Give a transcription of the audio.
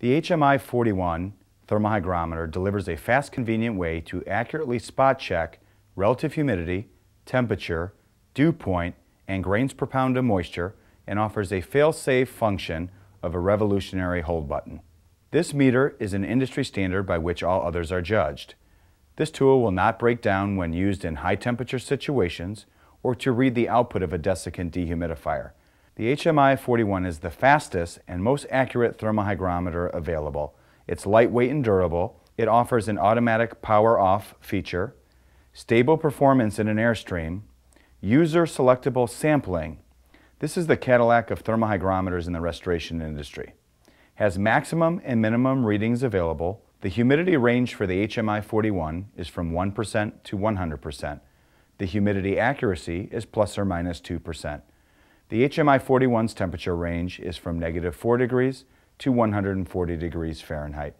The HMI 41 thermohygrometer delivers a fast, convenient way to accurately spot check relative humidity, temperature, dew point, and grains per pound of moisture and offers a fail-safe function of a revolutionary hold button. This meter is an industry standard by which all others are judged. This tool will not break down when used in high temperature situations or to read the output of a desiccant dehumidifier. The HMI 41 is the fastest and most accurate thermohygrometer available. It's lightweight and durable. It offers an automatic power off feature, stable performance in an airstream, user selectable sampling. This is the Cadillac of thermohygrometers in the restoration industry. Has maximum and minimum readings available. The humidity range for the HMI 41 is from 1% to 100%. The humidity accuracy is plus or minus 2%. The HMI 41's temperature range is from negative 4 degrees to 140 degrees Fahrenheit.